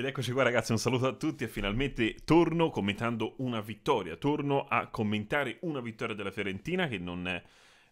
Ed eccoci qua ragazzi, un saluto a tutti e finalmente torno commentando una vittoria, torno a commentare una vittoria della Fiorentina che non... È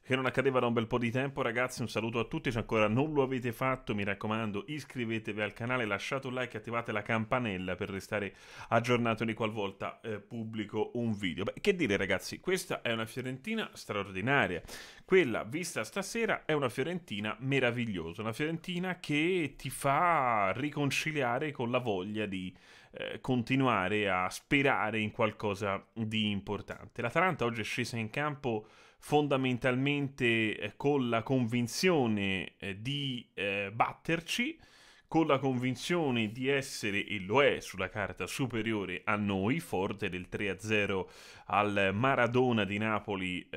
che non accadeva da un bel po' di tempo. Ragazzi, un saluto a tutti. Se ancora non lo avete fatto, mi raccomando, iscrivetevi al canale, lasciate un like e attivate la campanella per restare aggiornati ogni qualvolta eh, pubblico un video. Beh, che dire, ragazzi, questa è una Fiorentina straordinaria. Quella vista stasera è una Fiorentina meravigliosa, una Fiorentina che ti fa riconciliare con la voglia di eh, continuare a sperare in qualcosa di importante. L'Atalanta oggi è scesa in campo fondamentalmente eh, con la convinzione eh, di eh, batterci, con la convinzione di essere, e lo è sulla carta, superiore a noi, forte del 3-0 al Maradona di Napoli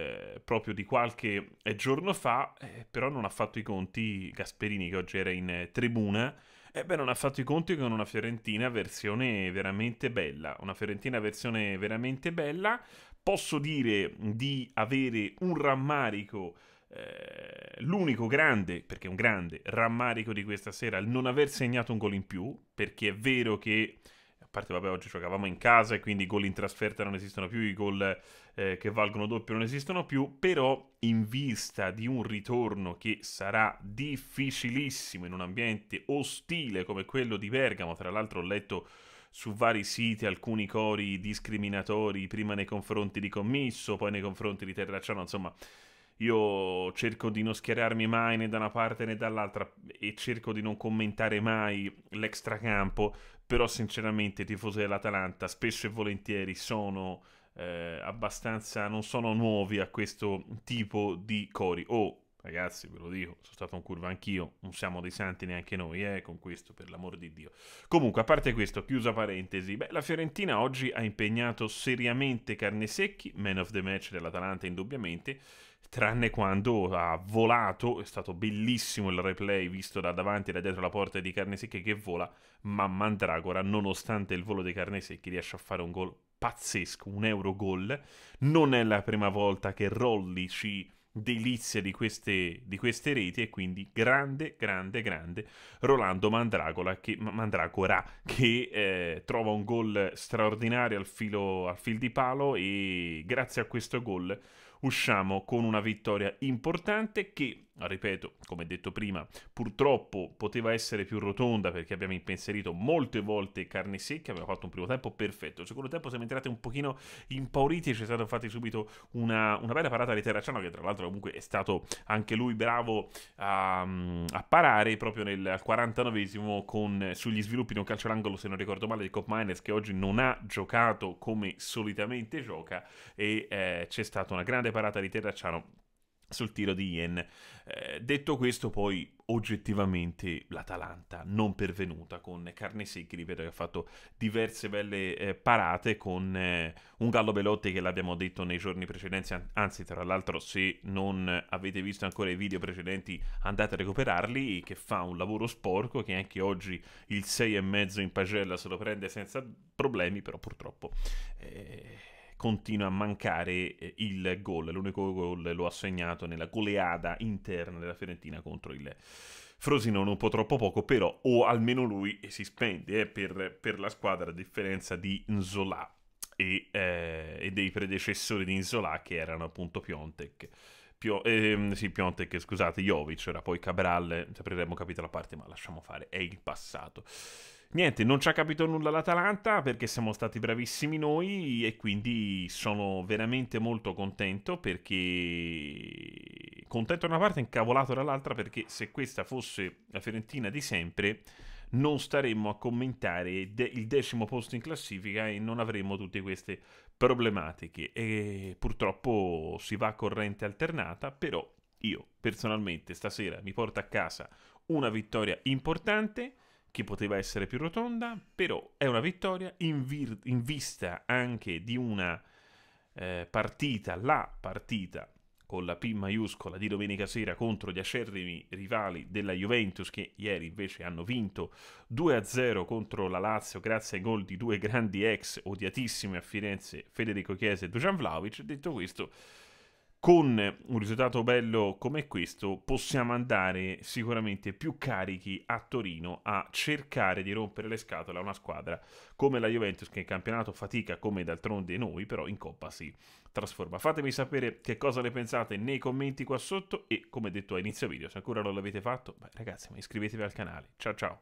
proprio di qualche giorno fa, eh, però non ha fatto i conti Gasperini che oggi era in tribuna, eh beh, non ha fatto i conti con una Fiorentina versione veramente bella, una Fiorentina versione veramente bella, posso dire di avere un rammarico. Eh, l'unico grande, perché è un grande rammarico di questa sera, il non aver segnato un gol in più, perché è vero che a parte vabbè oggi giocavamo in casa e quindi i gol in trasferta non esistono più, i gol eh, che valgono doppio non esistono più, però in vista di un ritorno che sarà difficilissimo in un ambiente ostile come quello di Bergamo, tra l'altro ho letto su vari siti alcuni cori discriminatori, prima nei confronti di Commisso, poi nei confronti di Terracciano, insomma io cerco di non schierarmi mai né da una parte né dall'altra e cerco di non commentare mai l'extracampo, però sinceramente i tifosi dell'Atalanta spesso e volentieri sono eh, abbastanza, non sono nuovi a questo tipo di cori. O oh, Ragazzi, ve lo dico, sono stato un curva anch'io, non siamo dei santi neanche noi, eh, con questo, per l'amor di Dio. Comunque, a parte questo, chiusa parentesi, beh, la Fiorentina oggi ha impegnato seriamente Carnesecchi, man of the match dell'Atalanta indubbiamente, tranne quando ha volato, è stato bellissimo il replay visto da davanti e da dietro la porta di Carnesecchi che vola, ma Mandragora, nonostante il volo di Carnesecchi riesce a fare un gol pazzesco, un euro gol. Non è la prima volta che Rolli ci delizia di queste, di queste reti e quindi grande, grande, grande Rolando Mandragola che, Mandragora che eh, trova un gol straordinario al, filo, al fil di palo e grazie a questo gol usciamo con una vittoria importante che ripeto, come detto prima, purtroppo poteva essere più rotonda perché abbiamo impensierito molte volte carne secca, abbiamo fatto un primo tempo perfetto, il secondo tempo siamo entrati un pochino impauriti, e c'è stata fatta subito una, una bella parata di Terracciano che tra l'altro comunque è stato anche lui bravo a, a parare proprio nel 49esimo con, sugli sviluppi di un calcio d'angolo se non ricordo male di Cop Miners che oggi non ha giocato come solitamente gioca e eh, c'è stata una grande parata di Terracciano sul tiro di Ien. Eh, detto questo, poi oggettivamente l'Atalanta non pervenuta con Carnesecchi, che ripeto che ha fatto diverse belle eh, parate con eh, un Gallo Belotti che l'abbiamo detto nei giorni precedenti, anzi tra l'altro se non avete visto ancora i video precedenti andate a recuperarli, che fa un lavoro sporco che anche oggi il 6,5 in pagella se lo prende senza problemi, però purtroppo... Eh continua a mancare eh, il gol. L'unico gol lo ha segnato nella goleada interna della Fiorentina contro il Frosinone, un po' troppo poco, però, o almeno lui si spende eh, per, per, la squadra, a differenza di Nzola e, eh, e, dei predecessori di Nzola che erano appunto Piontek. Pio, ehm, sì, Piontek, scusate, Jovic, era poi Cabral, sapiremo capito la parte, ma lasciamo fare, è il passato. Niente, non ci ha capito nulla l'Atalanta perché siamo stati bravissimi noi e quindi sono veramente molto contento perché contento da una parte e incavolato dall'altra perché se questa fosse la Fiorentina di sempre non staremmo a commentare de- il decimo posto in classifica e non avremmo tutte queste problematiche e purtroppo si va a corrente alternata però io personalmente stasera mi porto a casa una vittoria importante che poteva essere più rotonda, però è una vittoria in, vir- in vista anche di una eh, partita, la partita con la P maiuscola di domenica sera contro gli acerrimi rivali della Juventus che ieri invece hanno vinto 2-0 contro la Lazio grazie ai gol di due grandi ex odiatissimi a Firenze, Federico Chiesa e Dujan Vlaovic. Detto questo, con un risultato bello come questo possiamo andare sicuramente più carichi a Torino a cercare di rompere le scatole a una squadra come la Juventus che in campionato fatica come d'altronde noi, però in Coppa si trasforma. Fatemi sapere che cosa ne pensate nei commenti qua sotto e come detto a inizio video, se ancora non l'avete fatto, beh, ragazzi iscrivetevi al canale. Ciao ciao!